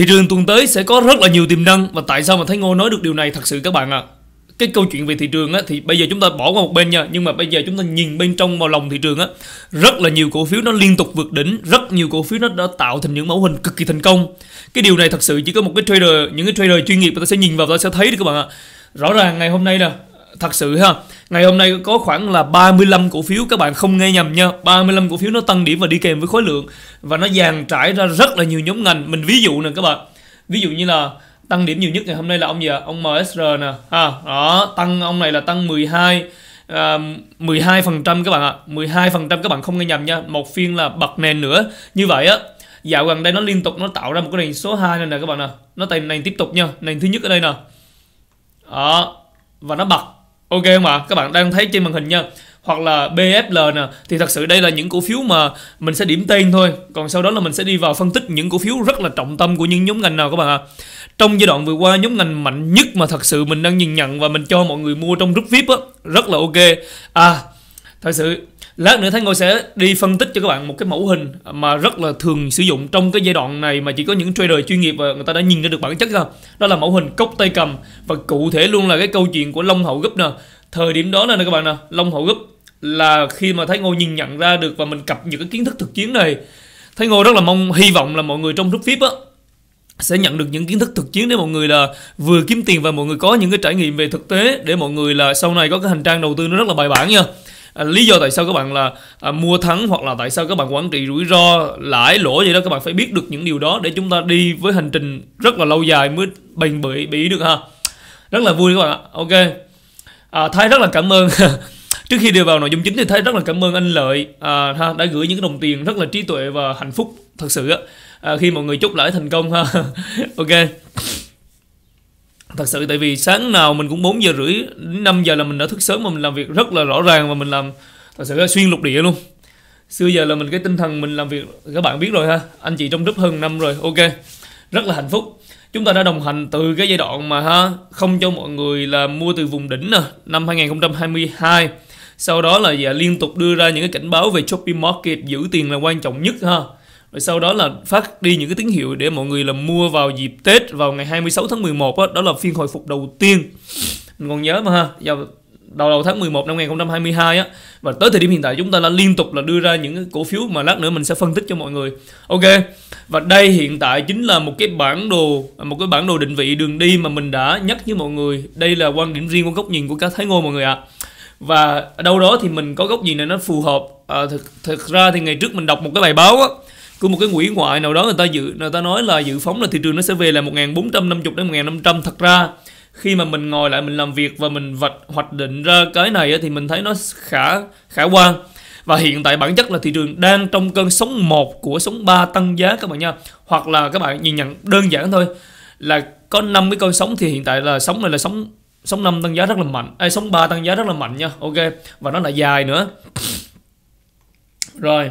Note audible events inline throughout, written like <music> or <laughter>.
Thị trường tuần tới sẽ có rất là nhiều tiềm năng và tại sao mà thấy Ngô nói được điều này thật sự các bạn ạ. À? Cái câu chuyện về thị trường á, thì bây giờ chúng ta bỏ qua một bên nha Nhưng mà bây giờ chúng ta nhìn bên trong vào lòng thị trường á Rất là nhiều cổ phiếu nó liên tục vượt đỉnh Rất nhiều cổ phiếu nó đã tạo thành những mẫu hình cực kỳ thành công Cái điều này thật sự chỉ có một cái trader Những cái trader chuyên nghiệp người ta sẽ nhìn vào ta sẽ thấy được các bạn ạ Rõ ràng ngày hôm nay nè thật sự ha ngày hôm nay có khoảng là 35 cổ phiếu các bạn không nghe nhầm nha 35 cổ phiếu nó tăng điểm và đi kèm với khối lượng và nó dàn trải ra rất là nhiều nhóm ngành mình ví dụ nè các bạn ví dụ như là tăng điểm nhiều nhất ngày hôm nay là ông gì ạ ông MSR nè ha đó tăng ông này là tăng 12 à, phần trăm các bạn ạ phần trăm các bạn không nghe nhầm nha một phiên là bật nền nữa như vậy á dạo gần đây nó liên tục nó tạo ra một cái nền số 2 này nè các bạn nè nó tay nền tiếp tục nha nền thứ nhất ở đây nè đó và nó bật ok không ạ các bạn đang thấy trên màn hình nha hoặc là BFL nè thì thật sự đây là những cổ phiếu mà mình sẽ điểm tên thôi còn sau đó là mình sẽ đi vào phân tích những cổ phiếu rất là trọng tâm của những nhóm ngành nào các bạn ạ à. trong giai đoạn vừa qua nhóm ngành mạnh nhất mà thật sự mình đang nhìn nhận và mình cho mọi người mua trong group VIP á rất là ok à thật sự lát nữa Thái Ngô sẽ đi phân tích cho các bạn một cái mẫu hình mà rất là thường sử dụng trong cái giai đoạn này mà chỉ có những trader chuyên nghiệp và người ta đã nhìn ra được bản chất thôi đó là mẫu hình cốc tay cầm và cụ thể luôn là cái câu chuyện của Long Hậu gấp nè thời điểm đó nè các bạn nè Long Hậu gấp là khi mà Thái Ngô nhìn nhận ra được và mình cập những cái kiến thức thực chiến này Thái Ngô rất là mong hy vọng là mọi người trong group VIP á sẽ nhận được những kiến thức thực chiến để mọi người là vừa kiếm tiền và mọi người có những cái trải nghiệm về thực tế để mọi người là sau này có cái hành trang đầu tư nó rất là bài bản nha à, lý do tại sao các bạn là à, mua thắng hoặc là tại sao các bạn quản trị rủi ro lãi lỗ gì đó các bạn phải biết được những điều đó để chúng ta đi với hành trình rất là lâu dài mới bền bỉ bỉ được ha rất là vui các bạn ạ ok à, thái rất là cảm ơn <laughs> trước khi đi vào nội dung chính thì thái rất là cảm ơn anh lợi à, ha, đã gửi những cái đồng tiền rất là trí tuệ và hạnh phúc thật sự á à, khi mọi người chúc lãi thành công ha <laughs> ok thật sự tại vì sáng nào mình cũng 4 giờ rưỡi đến 5 giờ là mình đã thức sớm mà mình làm việc rất là rõ ràng và mình làm thật sự là xuyên lục địa luôn xưa giờ là mình cái tinh thần mình làm việc các bạn biết rồi ha anh chị trong group hơn năm rồi ok rất là hạnh phúc chúng ta đã đồng hành từ cái giai đoạn mà ha không cho mọi người là mua từ vùng đỉnh nè năm 2022 sau đó là dạ, liên tục đưa ra những cái cảnh báo về shopping market giữ tiền là quan trọng nhất ha rồi sau đó là phát đi những cái tín hiệu để mọi người là mua vào dịp Tết vào ngày 26 tháng 11 đó, đó là phiên hồi phục đầu tiên. Mình còn nhớ mà ha, vào đầu đầu tháng 11 năm 2022 á và tới thời điểm hiện tại chúng ta đã liên tục là đưa ra những cái cổ phiếu mà lát nữa mình sẽ phân tích cho mọi người. Ok. Và đây hiện tại chính là một cái bản đồ một cái bản đồ định vị đường đi mà mình đã nhắc với mọi người. Đây là quan điểm riêng của góc nhìn của các Thái Ngô mọi người ạ. À. Và ở đâu đó thì mình có góc nhìn này nó phù hợp. À, thực, thực ra thì ngày trước mình đọc một cái bài báo á của một cái quỹ ngoại nào đó người ta dự người ta nói là dự phóng là thị trường nó sẽ về là 1450 đến 1500 thật ra khi mà mình ngồi lại mình làm việc và mình vạch hoạch định ra cái này thì mình thấy nó khả khả quan và hiện tại bản chất là thị trường đang trong cơn sóng 1 của sóng 3 tăng giá các bạn nha hoặc là các bạn nhìn nhận đơn giản thôi là có 5 cái cơn sóng thì hiện tại là sóng này là sóng sóng 5 tăng giá rất là mạnh ai à, sóng 3 tăng giá rất là mạnh nha ok và nó lại dài nữa rồi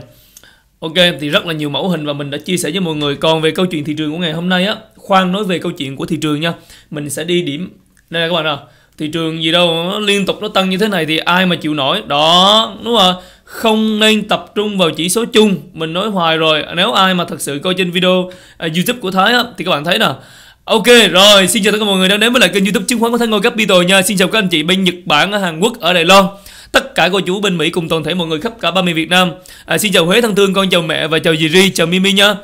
Ok, thì rất là nhiều mẫu hình và mình đã chia sẻ với mọi người. Còn về câu chuyện thị trường của ngày hôm nay á, khoan nói về câu chuyện của thị trường nha. Mình sẽ đi điểm đây các bạn ạ. thị trường gì đâu nó liên tục nó tăng như thế này thì ai mà chịu nổi. Đó, đúng không? Không nên tập trung vào chỉ số chung. Mình nói hoài rồi. Nếu ai mà thật sự coi trên video à, YouTube của Thái á thì các bạn thấy nè. Ok rồi, xin chào tất cả mọi người đang đến với lại kênh YouTube chứng khoán của Thái Ngô Capital nha. Xin chào các anh chị bên Nhật Bản ở Hàn Quốc ở Đài Loan tất cả cô chú bên Mỹ cùng toàn thể mọi người khắp cả ba miền Việt Nam. À, xin chào Huế thân thương, con chào mẹ và chào dì Ri, chào Mimi nha.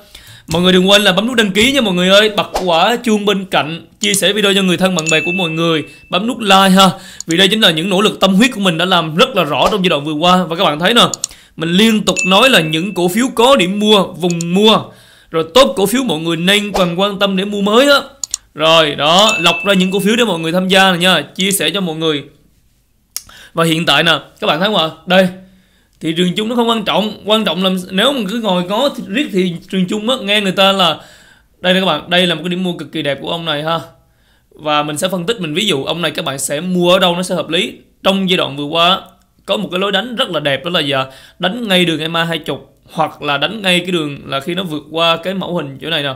Mọi người đừng quên là bấm nút đăng ký nha mọi người ơi Bật quả chuông bên cạnh Chia sẻ video cho người thân bạn bè của mọi người Bấm nút like ha Vì đây chính là những nỗ lực tâm huyết của mình đã làm rất là rõ trong giai đoạn vừa qua Và các bạn thấy nè Mình liên tục nói là những cổ phiếu có điểm mua Vùng mua Rồi tốt cổ phiếu mọi người nên cần quan tâm để mua mới á Rồi đó Lọc ra những cổ phiếu để mọi người tham gia nha Chia sẻ cho mọi người và hiện tại nè các bạn thấy không ạ đây thị trường chung nó không quan trọng quan trọng là nếu mình cứ ngồi có riết thị trường chung mất nghe người ta là đây nè các bạn đây là một cái điểm mua cực kỳ đẹp của ông này ha và mình sẽ phân tích mình ví dụ ông này các bạn sẽ mua ở đâu nó sẽ hợp lý trong giai đoạn vừa qua có một cái lối đánh rất là đẹp đó là giờ đánh ngay đường EMA chục hoặc là đánh ngay cái đường là khi nó vượt qua cái mẫu hình chỗ này nè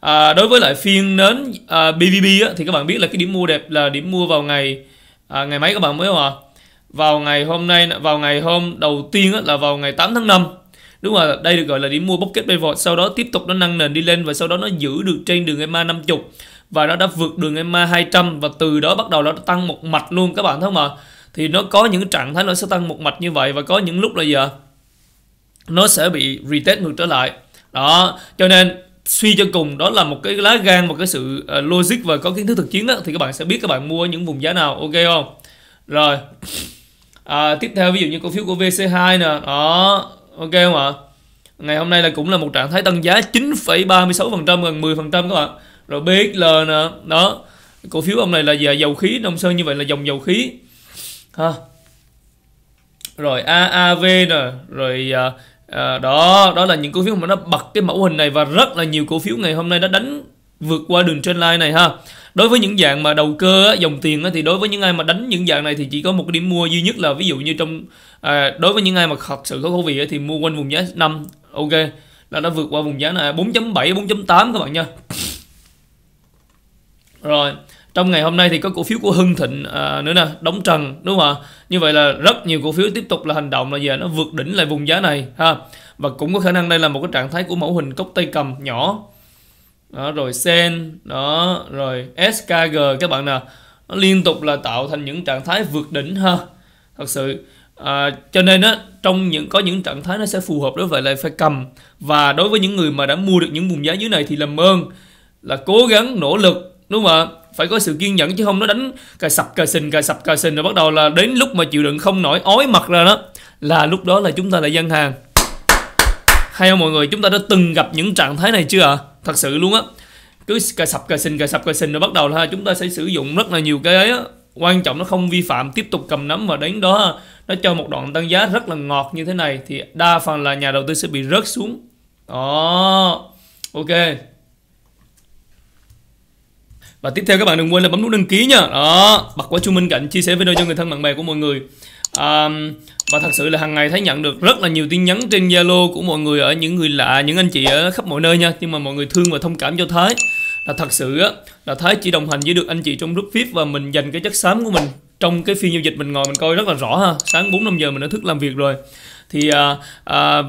à, đối với lại phiên nến à, BVB á, thì các bạn biết là cái điểm mua đẹp là điểm mua vào ngày à, ngày mấy các bạn mới không ạ à? vào ngày hôm nay vào ngày hôm đầu tiên là vào ngày 8 tháng 5 đúng rồi đây được gọi là đi mua pocket pivot sau đó tiếp tục nó nâng nền đi lên và sau đó nó giữ được trên đường EMA 50 và nó đã vượt đường EMA 200 và từ đó bắt đầu nó tăng một mạch luôn các bạn thấy không ạ thì nó có những trạng thái nó sẽ tăng một mạch như vậy và có những lúc là giờ nó sẽ bị retest ngược trở lại đó cho nên suy cho cùng đó là một cái lá gan một cái sự ờ, logic và có kiến thức thực chiến đó, thì các bạn sẽ biết các bạn mua những vùng giá nào ok không rồi à, tiếp theo ví dụ như cổ phiếu của VC2 nè đó ok không ạ ngày hôm nay là cũng là một trạng thái tăng giá 9,36% gần 10% các bạn rồi BXL nè đó cổ phiếu ông này là dầu khí nông sơn như vậy là dòng dầu khí ha rồi AAV nè rồi à, à, đó đó là những cổ phiếu mà nó bật cái mẫu hình này và rất là nhiều cổ phiếu ngày hôm nay đã đánh vượt qua đường trên line này ha đối với những dạng mà đầu cơ dòng tiền thì đối với những ai mà đánh những dạng này thì chỉ có một điểm mua duy nhất là ví dụ như trong à, đối với những ai mà thật sự có khẩu vị thì mua quanh vùng giá 5 ok là nó vượt qua vùng giá này 4.7 à, 4.8 các bạn nha rồi trong ngày hôm nay thì có cổ phiếu của Hưng Thịnh à, nữa nè đóng trần đúng không ạ như vậy là rất nhiều cổ phiếu tiếp tục là hành động là giờ nó vượt đỉnh lại vùng giá này ha và cũng có khả năng đây là một cái trạng thái của mẫu hình cốc tay cầm nhỏ đó, rồi sen đó rồi skg các bạn nào nó liên tục là tạo thành những trạng thái vượt đỉnh ha thật sự à, cho nên á trong những có những trạng thái nó sẽ phù hợp đối với lại phải cầm và đối với những người mà đã mua được những vùng giá dưới này thì làm ơn là cố gắng nỗ lực đúng không ạ phải có sự kiên nhẫn chứ không nó đánh cài sập cài sình cài sập cài sình rồi bắt đầu là đến lúc mà chịu đựng không nổi ói mặt ra đó là lúc đó là chúng ta lại dân hàng hay không mọi người chúng ta đã từng gặp những trạng thái này chưa ạ à? thật sự luôn á cứ cài sập cài xin cài sập cài xin rồi bắt đầu là chúng ta sẽ sử dụng rất là nhiều cái ấy á quan trọng nó không vi phạm tiếp tục cầm nắm và đến đó nó cho một đoạn tăng giá rất là ngọt như thế này thì đa phần là nhà đầu tư sẽ bị rớt xuống đó ok và tiếp theo các bạn đừng quên là bấm nút đăng ký nha đó bật quả chuông bên cạnh chia sẻ video cho người thân bạn bè của mọi người à, và thật sự là hàng ngày thấy nhận được rất là nhiều tin nhắn trên Zalo của mọi người ở những người lạ những anh chị ở khắp mọi nơi nha nhưng mà mọi người thương và thông cảm cho Thái là thật sự á là Thái chỉ đồng hành với được anh chị trong group VIP và mình dành cái chất xám của mình trong cái phiên giao dịch mình ngồi mình coi rất là rõ ha sáng 4 5 giờ mình đã thức làm việc rồi thì à, à,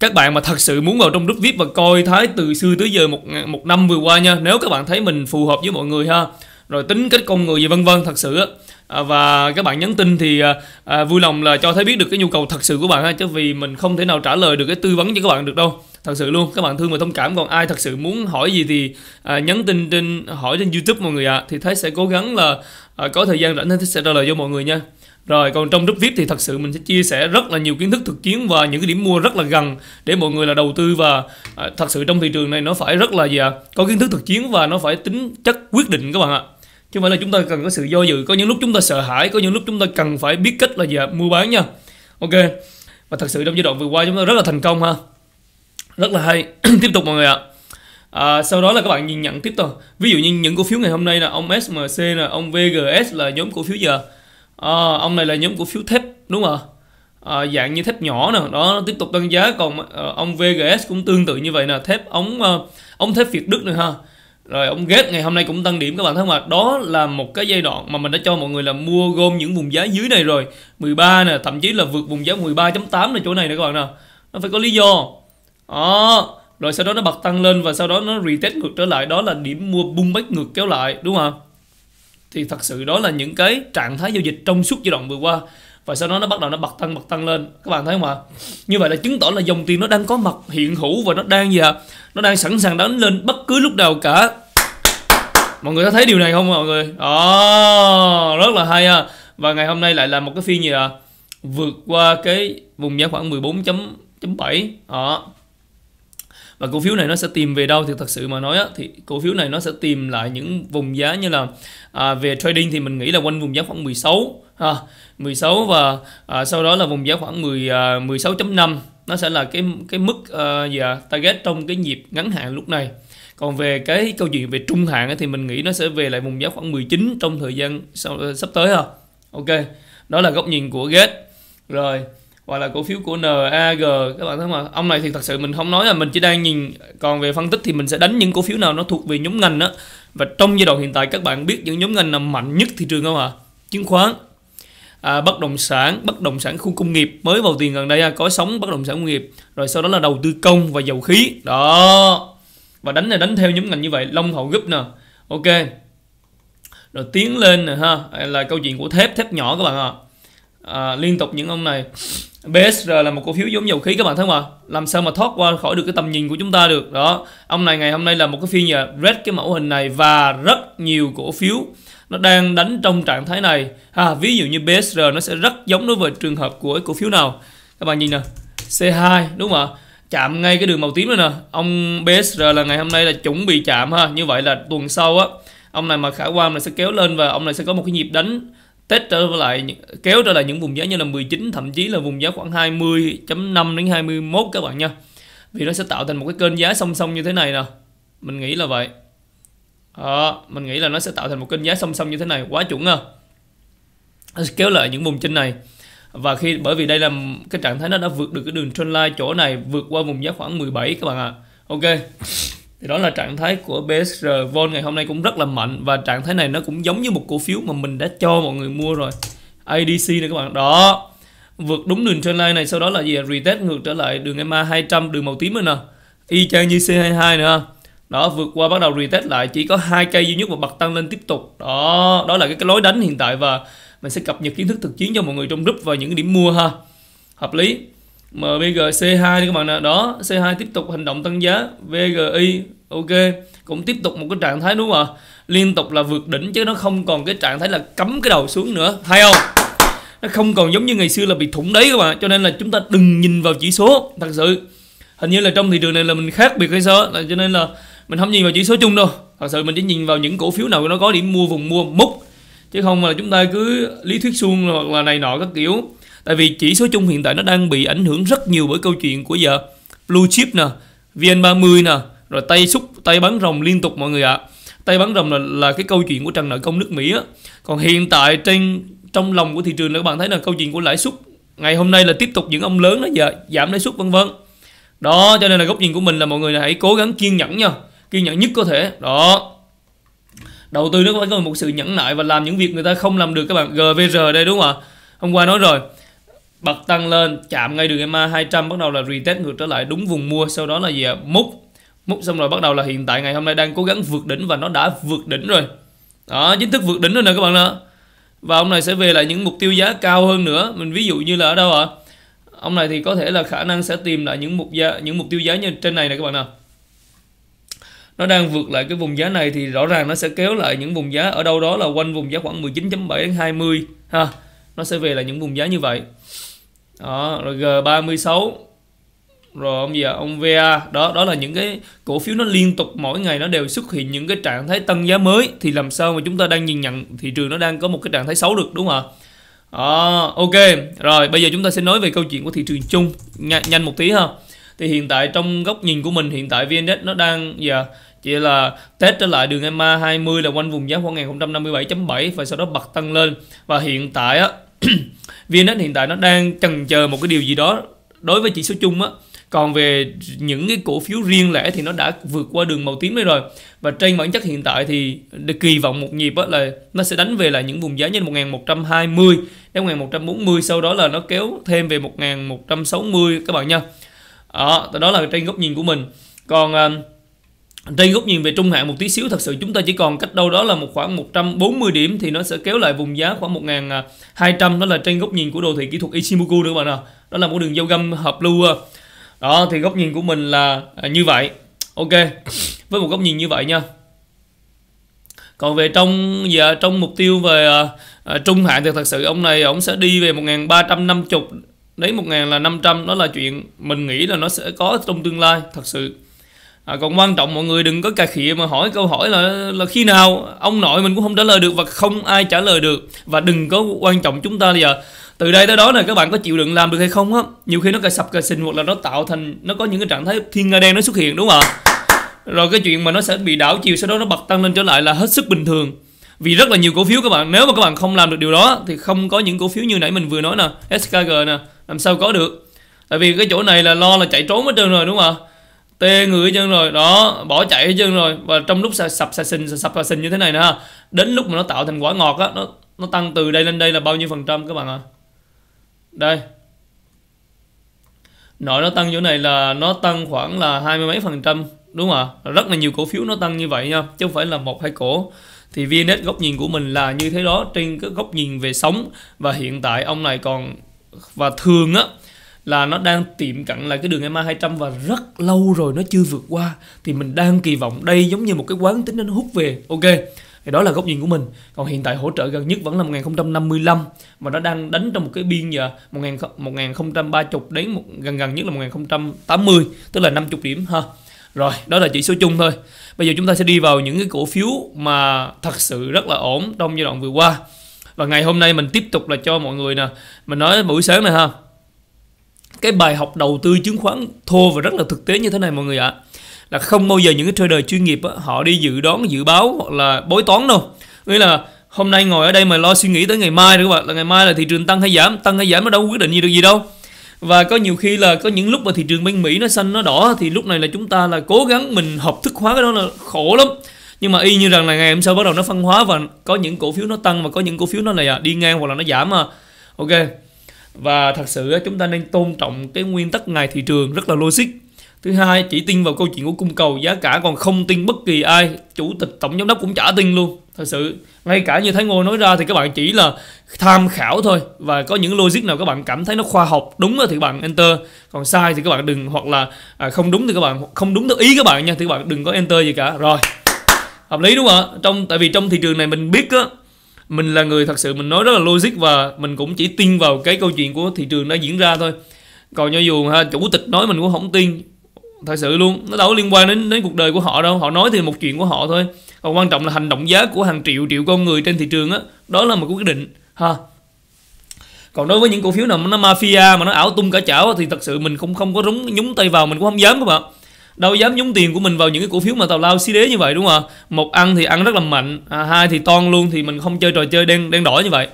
các bạn mà thật sự muốn vào trong group VIP và coi Thái từ xưa tới giờ một một năm vừa qua nha nếu các bạn thấy mình phù hợp với mọi người ha rồi tính cách con người và vân vân thật sự á À, và các bạn nhắn tin thì à, à, vui lòng là cho thấy biết được cái nhu cầu thật sự của bạn ha chứ vì mình không thể nào trả lời được cái tư vấn cho các bạn được đâu thật sự luôn các bạn thương và thông cảm còn ai thật sự muốn hỏi gì thì à, nhắn tin trên hỏi trên youtube mọi người ạ à. thì thấy sẽ cố gắng là à, có thời gian rảnh thì sẽ trả lời cho mọi người nha rồi còn trong group VIP thì thật sự mình sẽ chia sẻ rất là nhiều kiến thức thực chiến và những cái điểm mua rất là gần để mọi người là đầu tư và à, thật sự trong thị trường này nó phải rất là gì ạ? À? Có kiến thức thực chiến và nó phải tính chất quyết định các bạn ạ. À chứ không phải là chúng ta cần có sự do dự có những lúc chúng ta sợ hãi có những lúc chúng ta cần phải biết cách là gì à? mua bán nha ok và thật sự trong giai đoạn vừa qua chúng ta rất là thành công ha rất là hay <clears throat> tiếp tục mọi người ạ à, sau đó là các bạn nhìn nhận tiếp thôi, ví dụ như những cổ phiếu ngày hôm nay là ông SMC là ông VGS là nhóm cổ phiếu gì à, ông này là nhóm cổ phiếu thép đúng không à, dạng như thép nhỏ nè đó tiếp tục tăng giá còn à, ông VGS cũng tương tự như vậy nè thép ống à, ống thép Việt Đức nữa ha rồi ông ghét ngày hôm nay cũng tăng điểm các bạn thấy không ạ đó là một cái giai đoạn mà mình đã cho mọi người là mua gom những vùng giá dưới này rồi 13 nè thậm chí là vượt vùng giá 13.8 là chỗ này nè các bạn nào nó phải có lý do đó rồi sau đó nó bật tăng lên và sau đó nó retest ngược trở lại đó là điểm mua bung bách ngược kéo lại đúng không thì thật sự đó là những cái trạng thái giao dịch trong suốt giai đoạn vừa qua và sau đó nó bắt đầu nó bật tăng bật tăng lên các bạn thấy không ạ như vậy là chứng tỏ là dòng tiền nó đang có mặt hiện hữu và nó đang gì ạ à? nó đang sẵn sàng đánh lên bất cứ lúc nào cả mọi người có thấy điều này không mọi người đó rất là hay à. và ngày hôm nay lại là một cái phiên gì ạ à? vượt qua cái vùng giá khoảng 14.7 đó và cổ phiếu này nó sẽ tìm về đâu thì thật sự mà nói á, thì cổ phiếu này nó sẽ tìm lại những vùng giá như là à, về trading thì mình nghĩ là quanh vùng giá khoảng 16 ha 16 và à, sau đó là vùng giá khoảng 10 à, 16.5 nó sẽ là cái cái mức uh, à, yeah, target trong cái nhịp ngắn hạn lúc này còn về cái câu chuyện về trung hạn thì mình nghĩ nó sẽ về lại vùng giá khoảng 19 trong thời gian sau, ờ, sắp tới ha ok đó là góc nhìn của gate rồi hoặc là cổ phiếu của NAG các bạn thấy mà ông này thì thật sự mình không nói là mình chỉ đang nhìn còn về phân tích thì mình sẽ đánh những cổ phiếu nào nó thuộc về nhóm ngành đó và trong giai đoạn hiện tại các bạn biết những nhóm ngành nào mạnh nhất thị trường không ạ chứng khoán à, bất động sản bất động sản khu công nghiệp mới vào tiền gần đây có sóng bất động sản công nghiệp rồi sau đó là đầu tư công và dầu khí đó và đánh là đánh theo nhóm ngành như vậy long hậu gấp nè ok rồi tiến lên nè ha là câu chuyện của thép thép nhỏ các bạn ạ à. à, liên tục những ông này BSR là một cổ phiếu giống dầu khí các bạn thấy không ạ? Làm sao mà thoát qua khỏi được cái tầm nhìn của chúng ta được đó. Ông này ngày hôm nay là một cái phiên nhờ red cái mẫu hình này và rất nhiều cổ phiếu nó đang đánh trong trạng thái này à, ví dụ như BSR nó sẽ rất giống đối với trường hợp của cổ phiếu nào các bạn nhìn nè C2 đúng không ạ chạm ngay cái đường màu tím này nè ông BSR là ngày hôm nay là chuẩn bị chạm ha như vậy là tuần sau á ông này mà khả quan là sẽ kéo lên và ông này sẽ có một cái nhịp đánh test trở lại kéo trở lại những vùng giá như là 19 thậm chí là vùng giá khoảng 20.5 đến 21 các bạn nha vì nó sẽ tạo thành một cái kênh giá song song như thế này nè mình nghĩ là vậy đó, ờ, mình nghĩ là nó sẽ tạo thành một kênh giá song song như thế này quá chuẩn không à. nó sẽ kéo lại những vùng trên này và khi bởi vì đây là cái trạng thái nó đã vượt được cái đường trendline chỗ này vượt qua vùng giá khoảng 17 các bạn ạ à. ok thì đó là trạng thái của BSR Vol ngày hôm nay cũng rất là mạnh và trạng thái này nó cũng giống như một cổ phiếu mà mình đã cho mọi người mua rồi ADC này các bạn đó vượt đúng đường trendline này sau đó là gì retest ngược trở lại đường MA 200 đường màu tím nữa nè y chang như C22 nữa đó vượt qua bắt đầu retest lại chỉ có hai cây duy nhất và bật tăng lên tiếp tục đó đó là cái, cái lối đánh hiện tại và mình sẽ cập nhật kiến thức thực chiến cho mọi người trong group và những điểm mua ha hợp lý MBG C2 đi các bạn nè đó C2 tiếp tục hành động tăng giá VGI ok cũng tiếp tục một cái trạng thái đúng không ạ liên tục là vượt đỉnh chứ nó không còn cái trạng thái là cấm cái đầu xuống nữa hay không nó không còn giống như ngày xưa là bị thủng đấy các bạn cho nên là chúng ta đừng nhìn vào chỉ số thật sự hình như là trong thị trường này là mình khác biệt hay sao là cho nên là mình không nhìn vào chỉ số chung đâu thật sự mình chỉ nhìn vào những cổ phiếu nào nó có điểm mua vùng mua múc chứ không là chúng ta cứ lý thuyết suông hoặc là này nọ các kiểu tại vì chỉ số chung hiện tại nó đang bị ảnh hưởng rất nhiều bởi câu chuyện của giờ blue chip nè vn30 nè rồi tay xúc tay bắn rồng liên tục mọi người ạ à. tay bắn rồng là, là cái câu chuyện của trần nợ công nước mỹ á còn hiện tại trên trong lòng của thị trường là các bạn thấy là câu chuyện của lãi suất ngày hôm nay là tiếp tục những ông lớn đó giờ giảm lãi suất vân vân đó cho nên là góc nhìn của mình là mọi người hãy cố gắng kiên nhẫn nha kiên nhẫn nhất có thể đó đầu tư nó phải có một sự nhẫn nại và làm những việc người ta không làm được các bạn GVR đây đúng không ạ hôm qua nói rồi bật tăng lên chạm ngay đường EMA 200 bắt đầu là retest ngược trở lại đúng vùng mua sau đó là gì ạ à? múc múc xong rồi bắt đầu là hiện tại ngày hôm nay đang cố gắng vượt đỉnh và nó đã vượt đỉnh rồi đó chính thức vượt đỉnh rồi nè các bạn ạ và ông này sẽ về lại những mục tiêu giá cao hơn nữa mình ví dụ như là ở đâu ạ à? ông này thì có thể là khả năng sẽ tìm lại những mục giá những mục tiêu giá như trên này nè các bạn nào nó đang vượt lại cái vùng giá này thì rõ ràng nó sẽ kéo lại những vùng giá ở đâu đó là quanh vùng giá khoảng 19.7 đến 20 ha nó sẽ về là những vùng giá như vậy đó rồi G36 rồi ông gì à? ông VA đó đó là những cái cổ phiếu nó liên tục mỗi ngày nó đều xuất hiện những cái trạng thái tăng giá mới thì làm sao mà chúng ta đang nhìn nhận thị trường nó đang có một cái trạng thái xấu được đúng không ạ à, ok rồi bây giờ chúng ta sẽ nói về câu chuyện của thị trường chung Nh nhanh một tí ha thì hiện tại trong góc nhìn của mình hiện tại VN nó đang giờ dạ, yeah, chỉ là test trở lại đường EMA 20 là quanh vùng giá khoảng 1057.7 và sau đó bật tăng lên và hiện tại á <clears throat> VN hiện tại nó đang chần chờ một cái điều gì đó đối với chỉ số chung á còn về những cái cổ phiếu riêng lẻ thì nó đã vượt qua đường màu tím đây rồi và trên bản chất hiện tại thì được kỳ vọng một nhịp là nó sẽ đánh về lại những vùng giá như 1120 đến 1140 sau đó là nó kéo thêm về 1160 các bạn nha đó đó là trên góc nhìn của mình còn ờ, trên góc nhìn về trung hạn một tí xíu thật sự chúng ta chỉ còn cách đâu đó là một khoảng 140 điểm thì nó sẽ kéo lại vùng giá khoảng 1200 đó là trên góc nhìn của đồ thị kỹ thuật Ichimoku nữa bạn ạ. Đó là một đường dao găm hợp lưu. Ờ. Đó thì góc nhìn của mình là à, như vậy. Ok. Với một góc nhìn như vậy nha. Còn về trong giờ dạ, trong mục tiêu về uh, trung hạn thì thật sự ông này ông sẽ đi về 1350 đấy 1.000 là 500 đó là chuyện mình nghĩ là nó sẽ có trong tương lai thật sự à, còn quan trọng mọi người đừng có cà khịa mà hỏi câu hỏi là là khi nào ông nội mình cũng không trả lời được và không ai trả lời được và đừng có quan trọng chúng ta bây giờ từ đây tới đó là các bạn có chịu đựng làm được hay không á nhiều khi nó cà sập cà sình hoặc là nó tạo thành nó có những cái trạng thái thiên nga đen nó xuất hiện đúng không ạ rồi cái chuyện mà nó sẽ bị đảo chiều sau đó nó bật tăng lên trở lại là hết sức bình thường vì rất là nhiều cổ phiếu các bạn nếu mà các bạn không làm được điều đó thì không có những cổ phiếu như nãy mình vừa nói nè SKG nè làm sao có được tại vì cái chỗ này là lo là chạy trốn hết trơn rồi đúng không ạ tê người hết trơn rồi đó bỏ chạy hết trơn rồi và trong lúc sập xà xình sập xà xình như thế này nè đến lúc mà nó tạo thành quả ngọt á nó nó tăng từ đây lên đây là bao nhiêu phần trăm các bạn ạ đây nội nó tăng chỗ này là nó tăng khoảng là hai mươi mấy phần trăm đúng không ạ rất là nhiều cổ phiếu nó tăng như vậy nha chứ không phải là một hai cổ thì VNS góc nhìn của mình là như thế đó trên cái góc nhìn về sống và hiện tại ông này còn và thường á là nó đang tiệm cận lại cái đường EMA 200 và rất lâu rồi nó chưa vượt qua thì mình đang kỳ vọng đây giống như một cái quán tính nó hút về ok thì đó là góc nhìn của mình còn hiện tại hỗ trợ gần nhất vẫn là 1055 mà nó đang đánh trong một cái biên giờ 1000, 1030 đến một, gần gần nhất là 1080 tức là 50 điểm ha rồi đó là chỉ số chung thôi bây giờ chúng ta sẽ đi vào những cái cổ phiếu mà thật sự rất là ổn trong giai đoạn vừa qua và ngày hôm nay mình tiếp tục là cho mọi người nè mình nói buổi sáng này ha cái bài học đầu tư chứng khoán thô và rất là thực tế như thế này mọi người ạ à. là không bao giờ những cái trader chuyên nghiệp á, họ đi dự đoán dự báo hoặc là bói toán đâu nghĩa là hôm nay ngồi ở đây mà lo suy nghĩ tới ngày mai nữa các bạn là ngày mai là thị trường tăng hay giảm tăng hay giảm nó đâu quyết định gì được gì đâu và có nhiều khi là có những lúc mà thị trường bên Mỹ nó xanh nó đỏ thì lúc này là chúng ta là cố gắng mình hợp thức hóa cái đó là khổ lắm nhưng mà y như rằng là ngày hôm sau bắt đầu nó phân hóa và có những cổ phiếu nó tăng và có những cổ phiếu nó này đi ngang hoặc là nó giảm mà ok và thật sự chúng ta nên tôn trọng cái nguyên tắc ngày thị trường rất là logic thứ hai chỉ tin vào câu chuyện của cung cầu giá cả còn không tin bất kỳ ai chủ tịch tổng giám đốc cũng chả tin luôn thật sự ngay cả như thái ngô nói ra thì các bạn chỉ là tham khảo thôi và có những logic nào các bạn cảm thấy nó khoa học đúng thì các bạn enter còn sai thì các bạn đừng hoặc là à, không đúng thì các bạn không đúng theo ý các bạn nha thì các bạn đừng có enter gì cả rồi hợp lý đúng không ạ trong tại vì trong thị trường này mình biết á mình là người thật sự mình nói rất là logic và mình cũng chỉ tin vào cái câu chuyện của thị trường đã diễn ra thôi còn cho dù ha, chủ tịch nói mình cũng không tin thật sự luôn nó đâu có liên quan đến đến cuộc đời của họ đâu họ nói thì một chuyện của họ thôi còn quan trọng là hành động giá của hàng triệu triệu con người trên thị trường á đó, đó là một quyết định ha còn đối với những cổ phiếu nào nó mafia mà nó ảo tung cả chảo thì thật sự mình cũng không có rúng nhúng tay vào mình cũng không dám các bạn đâu dám nhúng tiền của mình vào những cái cổ phiếu mà tào lao xí đế như vậy đúng không ạ một ăn thì ăn rất là mạnh à, hai thì toan luôn thì mình không chơi trò chơi đen đen đỏ như vậy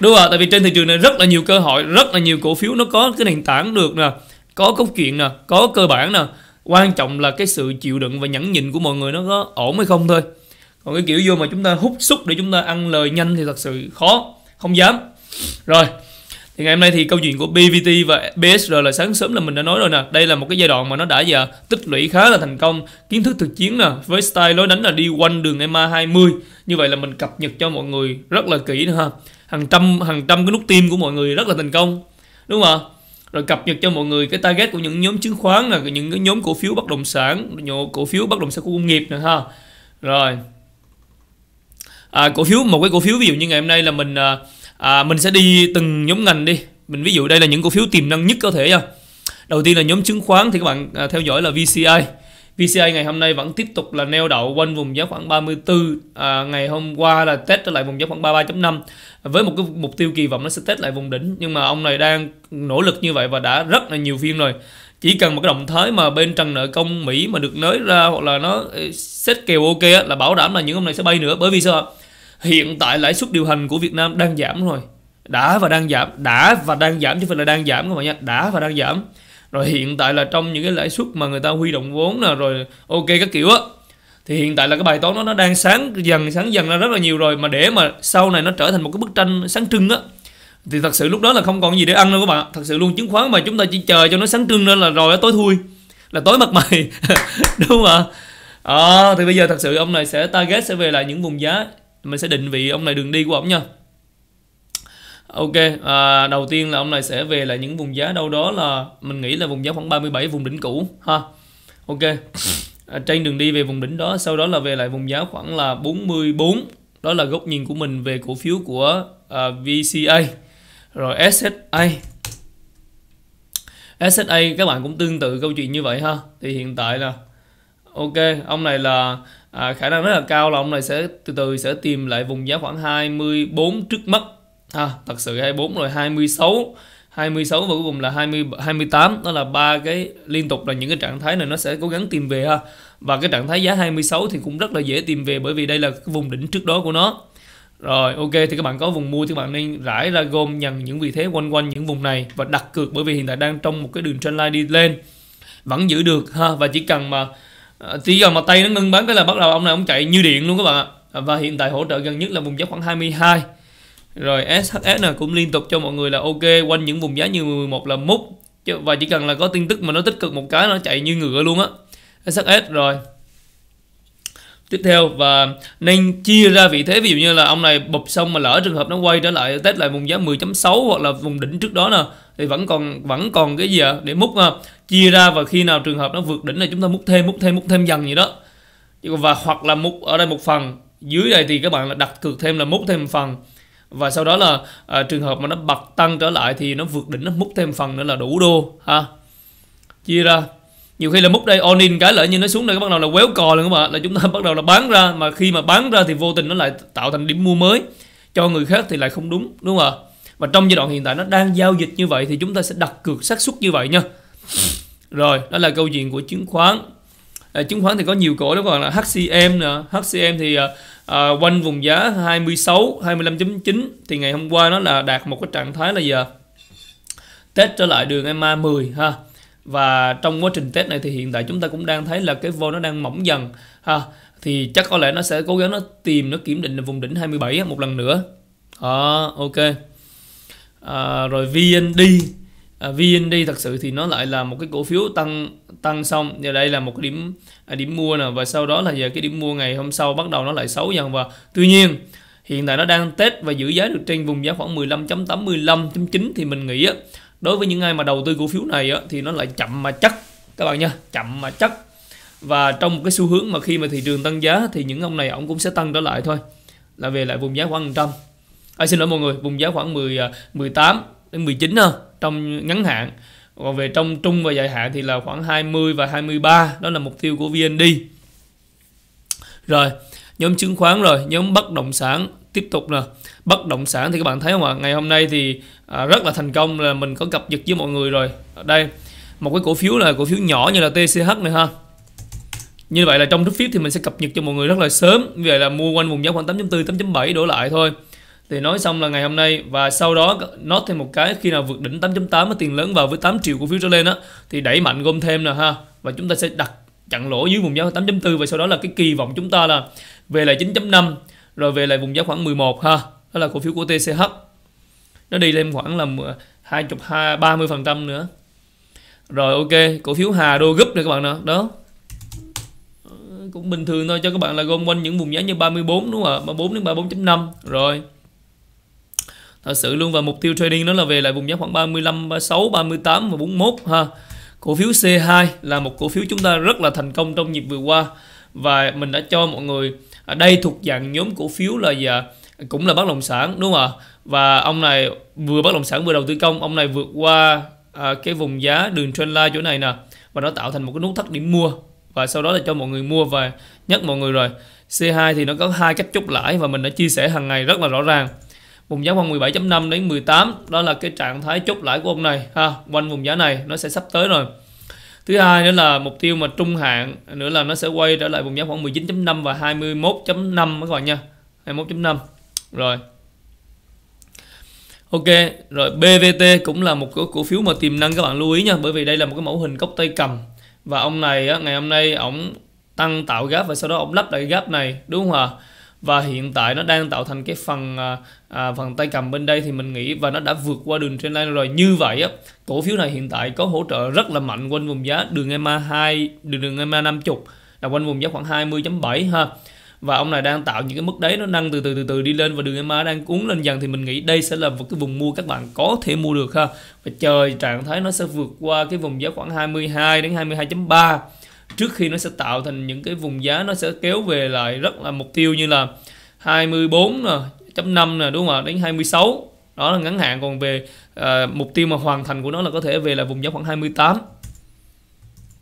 đúng không ạ? tại vì trên thị trường này rất là nhiều cơ hội rất là nhiều cổ phiếu nó có cái nền tảng được nè có câu chuyện nè có cơ bản nè quan trọng là cái sự chịu đựng và nhẫn nhịn của mọi người nó có ổn hay không thôi còn cái kiểu vô mà chúng ta hút xúc để chúng ta ăn lời nhanh thì thật sự khó không dám rồi thì ngày hôm nay thì câu chuyện của BVT và BSR là sáng sớm là mình đã nói rồi nè đây là một cái giai đoạn mà nó đã giờ tích lũy khá là thành công kiến thức thực chiến nè với style lối đánh là đi quanh đường EMA 20 như vậy là mình cập nhật cho mọi người rất là kỹ nữa ha hàng trăm hàng trăm cái nút tim của mọi người rất là thành công đúng không ạ rồi cập nhật cho mọi người cái target của những nhóm chứng khoán là những cái nhóm cổ phiếu bất động sản những cổ phiếu bất động sản khu công nghiệp nè ha rồi à, cổ phiếu một cái cổ phiếu ví dụ như ngày hôm nay là mình à, à, mình sẽ đi từng nhóm ngành đi mình ví dụ đây là những cổ phiếu tiềm năng nhất có thể nha đầu tiên là nhóm chứng khoán thì các bạn à, theo dõi là VCI VCI ngày hôm nay vẫn tiếp tục là neo đậu quanh vùng giá khoảng 34 à, ngày hôm qua là test trở lại vùng giá khoảng 33.5 với một cái mục tiêu kỳ vọng nó sẽ test lại vùng đỉnh nhưng mà ông này đang nỗ lực như vậy và đã rất là nhiều phiên rồi chỉ cần một cái động thái mà bên trần nợ công Mỹ mà được nới ra hoặc là nó xét ờ, kèo ok á, là bảo đảm là những ông này sẽ bay nữa bởi vì sao Hiện tại lãi suất điều hành của Việt Nam đang giảm rồi Đã và đang giảm Đã và đang giảm chứ không phải là đang giảm các bạn nha Đã và đang giảm Rồi hiện tại là trong những cái lãi suất mà người ta huy động vốn nè Rồi ok các kiểu á thì hiện tại là cái bài toán đó nó đang sáng dần sáng dần ra rất là nhiều rồi mà để mà sau này nó trở thành một cái bức tranh sáng trưng á thì thật sự lúc đó là không còn gì để ăn đâu các bạn thật sự luôn chứng khoán mà chúng ta chỉ chờ cho nó sáng trưng lên là rồi tối thui là tối mặt mày <laughs> đúng không ạ à, thì bây giờ thật sự ông này sẽ target sẽ về lại những vùng giá mình sẽ định vị ông này đường đi của ông nha Ok, à, đầu tiên là ông này sẽ về lại những vùng giá đâu đó là mình nghĩ là vùng giá khoảng 37 vùng đỉnh cũ ha. Ok. À, trên đường đi về vùng đỉnh đó, sau đó là về lại vùng giá khoảng là 44. Đó là góc nhìn của mình về cổ phiếu của à, VCA rồi SSA. SSA các bạn cũng tương tự câu chuyện như vậy ha. Thì hiện tại là ok, ông này là à, khả năng rất là cao là ông này sẽ từ từ sẽ tìm lại vùng giá khoảng 24 trước mắt ha à, thật sự 24 rồi 26 26 và cuối cùng là 20 28 đó là ba cái liên tục là những cái trạng thái này nó sẽ cố gắng tìm về ha và cái trạng thái giá 26 thì cũng rất là dễ tìm về bởi vì đây là cái vùng đỉnh trước đó của nó rồi ok thì các bạn có vùng mua thì các bạn nên rải ra gom nhằn những vị thế quanh quanh những vùng này và đặt cược bởi vì hiện tại đang trong một cái đường trendline đi lên vẫn giữ được ha và chỉ cần mà tuy giờ mà tay nó ngưng bán cái là bắt đầu ông này ông chạy như điện luôn các bạn ạ ờ, và hiện tại hỗ trợ gần nhất là vùng giá khoảng 22 rồi SHS này cũng liên tục cho mọi người là ok quanh những vùng giá như 11 là múc và chỉ cần là có tin tức mà nó tích cực một cái nó chạy như ngựa luôn á SHS rồi tiếp theo và nên chia ra vị thế ví dụ như là ông này bụp xong mà lỡ trường hợp nó quay trở lại test lại vùng giá 10.6 hoặc là vùng đỉnh trước đó nè thì vẫn còn vẫn còn cái gì ạ à? để múc ha chia ra và khi nào trường hợp nó vượt đỉnh là chúng ta múc thêm múc thêm múc thêm dần gì đó và hoặc là múc ở đây một phần dưới đây thì các bạn là đặt cược thêm là múc thêm một phần và sau đó là à, trường hợp mà nó bật tăng trở lại thì nó vượt đỉnh nó múc thêm phần nữa là đủ đô ha chia ra nhiều khi là múc đây on in cái lợi như nó xuống đây các bạn nào là quéo cò luôn các bạn là chúng ta <laughs> bắt đầu là bán ra mà khi mà bán ra thì vô tình nó lại tạo thành điểm mua mới cho người khác thì lại không đúng đúng không ạ và trong giai đoạn hiện tại nó đang giao dịch như vậy thì chúng ta sẽ đặt cược xác suất như vậy nha rồi, đó là câu chuyện của chứng khoán. À, chứng khoán thì có nhiều cổ đó còn là HCM nè, HCM thì à, à, quanh vùng giá 26 25.9 thì ngày hôm qua nó là đạt một cái trạng thái là giờ test trở lại đường EMA 10 ha. Và trong quá trình test này thì hiện tại chúng ta cũng đang thấy là cái vô nó đang mỏng dần ha. Thì chắc có lẽ nó sẽ cố gắng nó tìm nó kiểm định vùng đỉnh 27 một lần nữa. À, ok. À, rồi VND À, VND thật sự thì nó lại là một cái cổ phiếu tăng tăng xong giờ đây là một cái điểm à, điểm mua nè và sau đó là giờ cái điểm mua ngày hôm sau bắt đầu nó lại xấu dần và tuy nhiên hiện tại nó đang test và giữ giá được trên vùng giá khoảng 15.85.9 thì mình nghĩ đối với những ai mà đầu tư cổ phiếu này thì nó lại chậm mà chắc các bạn nha chậm mà chắc và trong một cái xu hướng mà khi mà thị trường tăng giá thì những ông này ông cũng sẽ tăng trở lại thôi là về lại vùng giá khoảng 100 à, xin lỗi mọi người vùng giá khoảng 10 18 à, đến 19 ha trong ngắn hạn còn về trong trung và dài hạn thì là khoảng 20 và 23 đó là mục tiêu của VND rồi nhóm chứng khoán rồi nhóm bất động sản tiếp tục nè bất động sản thì các bạn thấy không ạ ngày hôm nay thì à, rất là thành công là mình có cập nhật với mọi người rồi ở đây một cái cổ phiếu là cổ phiếu nhỏ như là TCH này ha như vậy là trong rút phiếu thì mình sẽ cập nhật cho mọi người rất là sớm như vậy là mua quanh vùng giá khoảng 8.4 8.7 đổ lại thôi thì nói xong là ngày hôm nay và sau đó nó thêm một cái khi nào vượt đỉnh 8.8 mà tiền lớn vào với 8 triệu cổ phiếu trở lên á thì đẩy mạnh gom thêm nè ha và chúng ta sẽ đặt chặn lỗ dưới vùng giá 8.4 và sau đó là cái kỳ vọng chúng ta là về lại 9.5 rồi về lại vùng giá khoảng 11 ha đó là cổ phiếu của TCH nó đi lên khoảng là 20 30 phần trăm nữa rồi ok cổ phiếu Hà Đô Gúp này các bạn nè đó ờ, cũng bình thường thôi cho các bạn là gom quanh những vùng giá như 34 đúng không ạ 34 đến 34.5 rồi thật sự luôn và mục tiêu trading đó là về lại vùng giá khoảng 35 36 38 và 41 ha cổ phiếu C2 là một cổ phiếu chúng ta rất là thành công trong nhịp vừa qua và mình đã cho mọi người ở đây thuộc dạng nhóm cổ phiếu là giờ cũng là bất động sản đúng không ạ và ông này vừa bất động sản vừa đầu tư công ông này vượt qua à, cái vùng giá đường trendline chỗ này nè và nó tạo thành một cái nút thắt điểm mua và sau đó là cho mọi người mua và nhắc mọi người rồi C2 thì nó có hai cách chốt lãi và mình đã chia sẻ hàng ngày rất là rõ ràng vùng giá khoảng 17.5 đến 18 đó là cái trạng thái chốt lãi của ông này ha quanh vùng giá này nó sẽ sắp tới rồi thứ hai nữa là mục tiêu mà trung hạn nữa là nó sẽ quay trở lại vùng giá khoảng 19.5 và 21.5 các bạn nha 21.5 rồi Ok, rồi BVT cũng là một cái cổ phiếu mà tiềm năng các bạn lưu ý nha Bởi vì đây là một cái mẫu hình cốc tay cầm Và ông này á, ngày hôm nay ổng tăng tạo gap và sau đó ổng lắp lại gap này đúng không ạ? À? và hiện tại nó đang tạo thành cái phần à, à, phần tay cầm bên đây thì mình nghĩ và nó đã vượt qua đường trên line rồi như vậy á cổ phiếu này hiện tại có hỗ trợ rất là mạnh quanh vùng giá đường EMA 2 đường đường EMA 50 là quanh vùng giá khoảng 20.7 ha và ông này đang tạo những cái mức đấy nó nâng từ từ từ từ đi lên và đường EMA đang cuốn lên dần thì mình nghĩ đây sẽ là một cái vùng mua các bạn có thể mua được ha và chờ trạng thái nó sẽ vượt qua cái vùng giá khoảng 22 đến 22.3 trước khi nó sẽ tạo thành những cái vùng giá nó sẽ kéo về lại rất là mục tiêu như là 24 nè, chấm 5 nè đúng không ạ đến 26 đó là ngắn hạn còn về uh, mục tiêu mà hoàn thành của nó là có thể về là vùng giá khoảng 28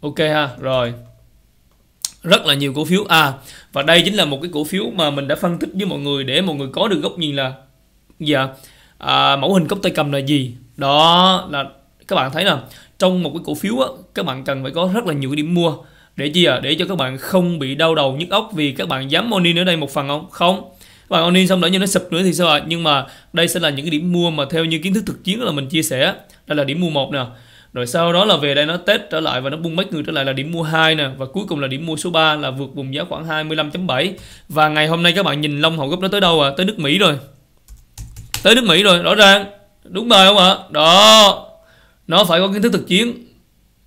ok ha rồi rất là nhiều cổ phiếu à và đây chính là một cái cổ phiếu mà mình đã phân tích với mọi người để mọi người có được góc nhìn là dạ à, mẫu hình cốc tay cầm là gì đó là các bạn thấy là trong một cái cổ phiếu á, các bạn cần phải có rất là nhiều cái điểm mua để chi à để cho các bạn không bị đau đầu nhức óc vì các bạn dám onin ở đây một phần không không các bạn onin xong lỡ như nó sụp nữa thì sao ạ à? nhưng mà đây sẽ là những cái điểm mua mà theo như kiến thức thực chiến là mình chia sẻ đây là điểm mua một nè rồi sau đó là về đây nó test trở lại và nó bung bách người trở lại là điểm mua 2 nè và cuối cùng là điểm mua số 3 là vượt vùng giá khoảng 25.7 và ngày hôm nay các bạn nhìn long hậu gấp nó tới đâu à tới nước Mỹ rồi tới nước Mỹ rồi rõ ràng đúng rồi không ạ à? đó nó phải có kiến thức thực chiến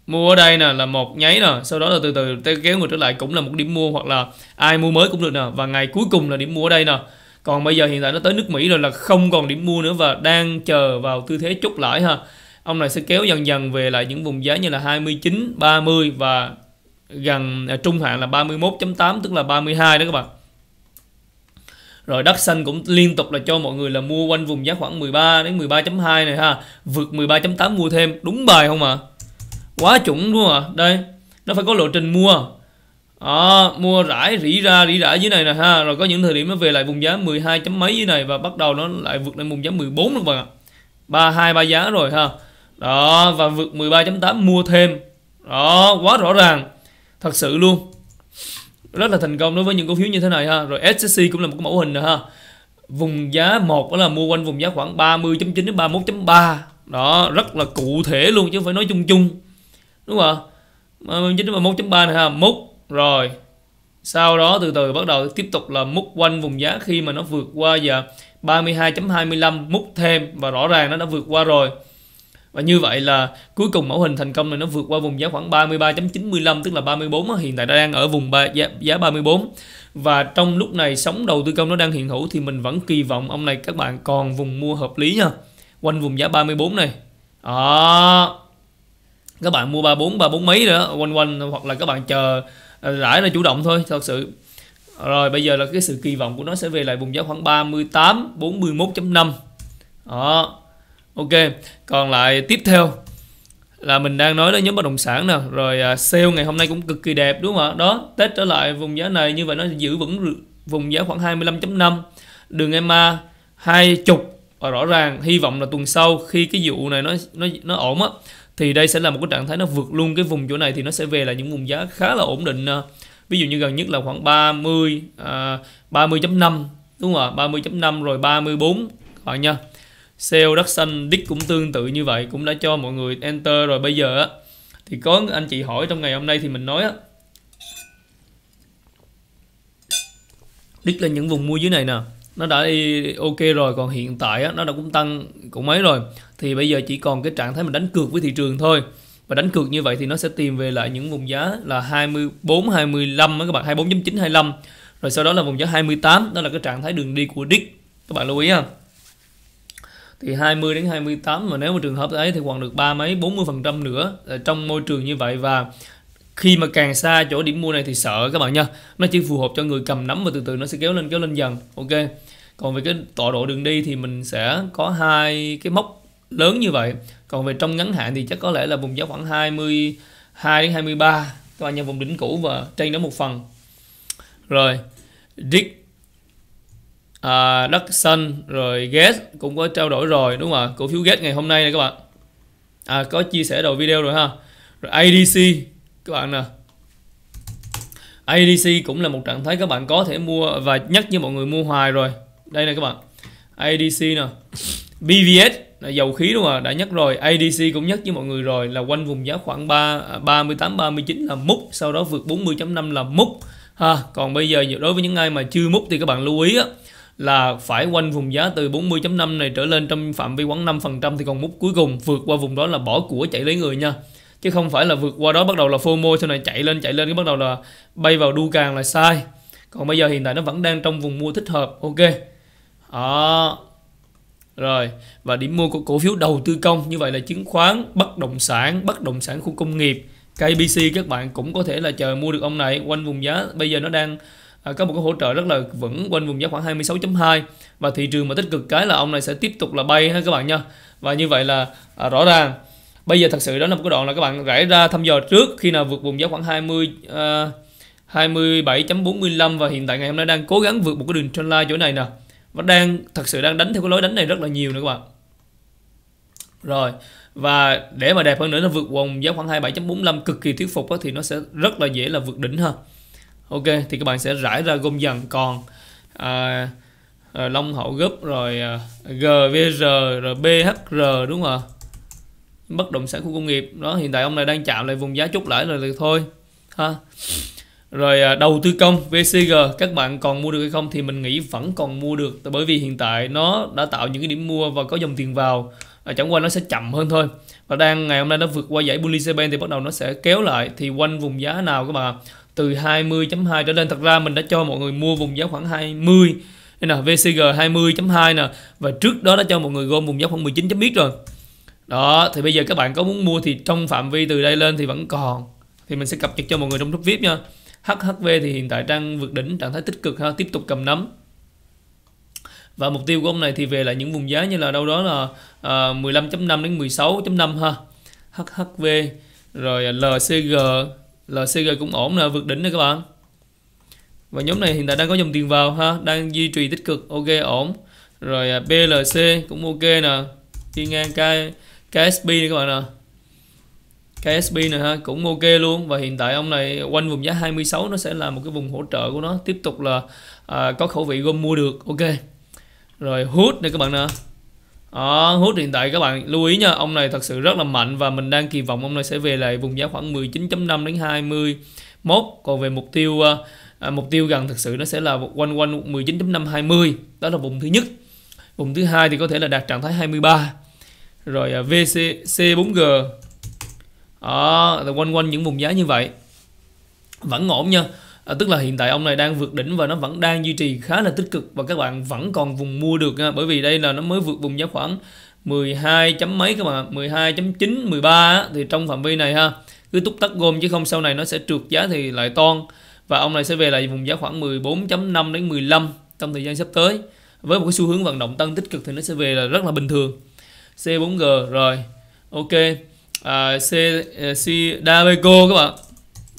mua ở đây nè là một nháy nè sau đó là từ từ kéo người trở lại cũng là một điểm mua hoặc là ai mua mới cũng được nè và ngày cuối cùng là điểm mua ở đây nè còn bây giờ hiện tại nó tới nước Mỹ rồi là không còn điểm mua nữa và đang chờ vào tư thế chốt lãi ha ông này sẽ kéo dần dần về lại những vùng giá như là 29 30 và gần à, trung hạn là 31.8 tức là 32 đó các bạn rồi đất xanh cũng liên tục là cho mọi người là mua quanh vùng giá khoảng 13 đến 13.2 này ha vượt 13.8 mua thêm đúng bài không ạ à? quá chuẩn luôn à đây nó phải có lộ trình mua à, mua rải rỉ ra rỉ rải dưới này nè ha rồi có những thời điểm nó về lại vùng giá 12 chấm mấy dưới này và bắt đầu nó lại vượt lên vùng giá 14 luôn bạn ạ ba hai ba giá rồi ha đó và vượt 13.8 mua thêm đó quá rõ ràng thật sự luôn rất là thành công đối với những cổ phiếu như thế này ha rồi SCC cũng là một cái mẫu hình rồi ha vùng giá một đó là mua quanh vùng giá khoảng 30.9 đến 31.3 đó rất là cụ thể luôn chứ không phải nói chung chung đúng không ạ chính là mốc chấm ba này ha múc rồi sau đó từ từ bắt đầu tiếp tục là múc quanh vùng giá khi mà nó vượt qua giờ 32.25 múc thêm và rõ ràng nó đã vượt qua rồi và như vậy là cuối cùng mẫu hình thành công này nó vượt qua vùng giá khoảng 33.95 tức là 34 hiện tại đang ở vùng 3, giá, giá 34 và trong lúc này sóng đầu tư công nó đang hiện hữu thì mình vẫn kỳ vọng ông này các bạn còn vùng mua hợp lý nha quanh vùng giá 34 này đó các bạn mua 34 34 mấy nữa quanh quanh hoặc là các bạn chờ lãi ờ, là chủ động thôi thật sự rồi bây giờ là cái sự kỳ vọng của nó sẽ về lại vùng giá khoảng 38 41.5 đó ok còn lại tiếp theo là mình đang nói đến nhóm bất động sản nè rồi à, sale ngày hôm nay cũng cực kỳ đẹp đúng không ạ đó tết trở lại vùng giá này như vậy nó giữ vững vùng giá khoảng 25.5 đường EMA hai chục và rõ ràng hy vọng là tuần sau khi cái vụ này nó nó nó ổn á thì đây sẽ là một cái trạng thái nó vượt luôn cái vùng chỗ này thì nó sẽ về là những vùng giá khá là ổn định à. ví dụ như gần nhất là khoảng 30 à, 30.5 đúng không ạ 30.5 rồi 34 các bạn nha sale đất xanh đích cũng tương tự như vậy cũng đã cho mọi người enter rồi bây giờ á thì có anh chị hỏi trong ngày hôm nay thì mình nói á đích là những vùng mua dưới này nè nó đã đi ok rồi còn hiện tại á, nó đã cũng tăng cũng mấy rồi thì bây giờ chỉ còn cái trạng thái mình đánh cược với thị trường thôi và đánh cược như vậy thì nó sẽ tìm về lại những vùng giá là 24 25 các bạn 24.9 25 rồi sau đó là vùng giá 28 đó là cái trạng thái đường đi của đích các bạn lưu ý ha thì 20 đến 28 mà nếu mà trường hợp ấy thì còn được ba mấy 40 phần trăm nữa ờ, trong môi trường như vậy và khi mà càng xa chỗ điểm mua này thì sợ các bạn nha nó chỉ phù hợp cho người cầm nắm và từ từ nó sẽ kéo lên kéo lên dần ok còn về cái tọa độ đường đi thì mình sẽ có hai cái mốc lớn như vậy còn về trong ngắn hạn thì chắc có lẽ là vùng giá khoảng 22 đến 23 các bạn nha vùng đỉnh cũ và trên đó một phần rồi Dick à, đất Sun rồi Get cũng có trao đổi rồi đúng không ạ cổ phiếu Get ngày hôm nay này các bạn à, có chia sẻ đầu video rồi ha rồi ADC các bạn nè ADC cũng là một trạng thái các bạn có thể mua và nhắc như mọi người mua hoài rồi đây nè các bạn ADC nè BVS là dầu khí đúng không đã nhắc rồi ADC cũng nhắc với mọi người rồi là quanh vùng giá khoảng 3 38 39 là múc sau đó vượt 40.5 là múc ha còn bây giờ đối với những ai mà chưa múc thì các bạn lưu ý á, là phải quanh vùng giá từ 40.5 này trở lên trong phạm vi khoảng 5% thì còn múc cuối cùng vượt qua vùng đó là bỏ của chạy lấy người nha chứ không phải là vượt qua đó bắt đầu là FOMO sau này chạy lên chạy lên cái bắt đầu là bay vào đu càng là sai còn bây giờ hiện tại nó vẫn đang trong vùng mua thích hợp ok đó rồi và điểm mua của cổ phiếu đầu tư công như vậy là chứng khoán bất động sản bất động sản khu công nghiệp KBC các bạn cũng có thể là chờ mua được ông này quanh vùng giá bây giờ nó đang à, có một cái hỗ trợ rất là vững quanh vùng giá khoảng 26.2 và thị trường mà tích cực cái là ông này sẽ tiếp tục là bay ha các bạn nha và như vậy là à, rõ ràng bây giờ thật sự đó là một cái đoạn là các bạn rải ra thăm dò trước khi nào vượt vùng giá khoảng 20 uh, 27.45 và hiện tại ngày hôm nay đang cố gắng vượt một cái đường trendline chỗ này nè và đang thật sự đang đánh theo cái lối đánh này rất là nhiều nữa các bạn rồi và để mà đẹp hơn nữa nó vượt vùng giá khoảng 27.45 cực kỳ thuyết phục đó, thì nó sẽ rất là dễ là vượt đỉnh ha ok thì các bạn sẽ rải ra gom dần còn à, à, long hậu gấp rồi à, ờ, gvr rồi bhr đúng không ạ bất động sản khu công nghiệp đó hiện tại ông này đang chạm lại vùng giá chốt lãi rồi là thôi ha rồi à, đầu tư công VCG các bạn còn mua được hay không thì mình nghĩ vẫn còn mua được bởi vì hiện tại nó đã tạo những cái điểm mua và có dòng tiền vào à, chẳng qua nó sẽ chậm hơn thôi và đang ngày hôm nay nó vượt qua dãy bullish band thì bắt đầu nó sẽ kéo lại thì quanh vùng giá nào các bạn từ 20.2 trở lên thật ra mình đã cho mọi người mua vùng giá khoảng 20 nên là VCG 20.2 nè và trước đó đã cho mọi người gom vùng giá khoảng 19 chấm biết rồi đó thì bây giờ các bạn có muốn mua thì trong phạm vi từ đây lên thì vẫn còn thì mình sẽ cập nhật cho mọi người trong group vip nha HHV thì hiện tại đang vượt đỉnh trạng thái tích cực ha tiếp tục cầm nắm và mục tiêu của ông này thì về lại những vùng giá như là đâu đó là uh, à, 15.5 đến 16.5 ha HHV rồi LCG LCG cũng ổn nè vượt đỉnh nè các bạn và nhóm này hiện tại đang có dòng tiền vào ha đang duy trì tích cực ok ổn rồi à, BLC cũng ok nè đi ngang cái KSB này các bạn ạ KSB này ha cũng ok luôn và hiện tại ông này quanh vùng giá 26 nó sẽ là một cái vùng hỗ trợ của nó tiếp tục là à, có khẩu vị gom mua được ok rồi hút này các bạn nè đó, hút hiện tại các bạn lưu ý nha ông này thật sự rất là mạnh và mình đang kỳ vọng ông này sẽ về lại vùng giá khoảng 19.5 đến 21 còn về mục tiêu à, à mục tiêu gần thật sự nó sẽ là quanh quanh 19.5 20 đó là vùng thứ nhất vùng thứ hai thì có thể là đạt trạng thái 23 rồi à, VC C4G đó, quanh quanh những vùng giá như vậy vẫn ổn nha à, tức là hiện tại ông này đang vượt đỉnh và nó vẫn đang duy trì khá là tích cực và các bạn vẫn còn vùng mua được nha, bởi vì đây là nó mới vượt vùng giá khoảng 12 chấm mấy các bạn 12.9 13 á, thì trong phạm vi này ha cứ túc tắc gom chứ không sau này nó sẽ trượt giá thì lại toan và ông này sẽ về lại vùng giá khoảng 14.5 đến 15 trong thời gian sắp tới với một cái xu hướng vận động tăng tích cực thì nó sẽ về là rất là bình thường C4G rồi ok à, C, à, C Dabeco các bạn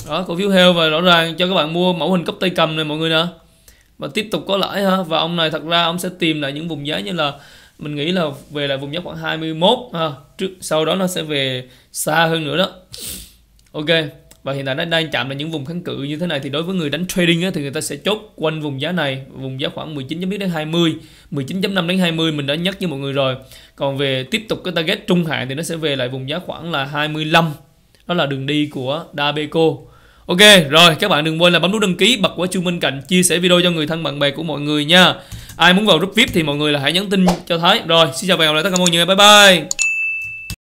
đó cổ phiếu heo và rõ ràng cho các bạn mua mẫu hình cấp tay cầm này mọi người nè và tiếp tục có lãi ha và ông này thật ra ông sẽ tìm lại những vùng giá như là mình nghĩ là về lại vùng giá khoảng 21 ha trước sau đó nó sẽ về xa hơn nữa đó ok và hiện tại nó đang chạm là những vùng kháng cự như thế này thì đối với người đánh trading á, thì người ta sẽ chốt quanh vùng giá này vùng giá khoảng 19.1 đến 20 19.5 đến 20 mình đã nhắc với mọi người rồi còn về tiếp tục cái target trung hạn thì nó sẽ về lại vùng giá khoảng là 25 đó là đường đi của Dabeco Ok, rồi các bạn đừng quên là bấm nút đăng ký, bật quả chuông bên cạnh, chia sẻ video cho người thân bạn bè của mọi người nha. Ai muốn vào group VIP thì mọi người là hãy nhắn tin cho Thái. Rồi, xin chào và hẹn gặp lại tất cả mọi người. Bye bye.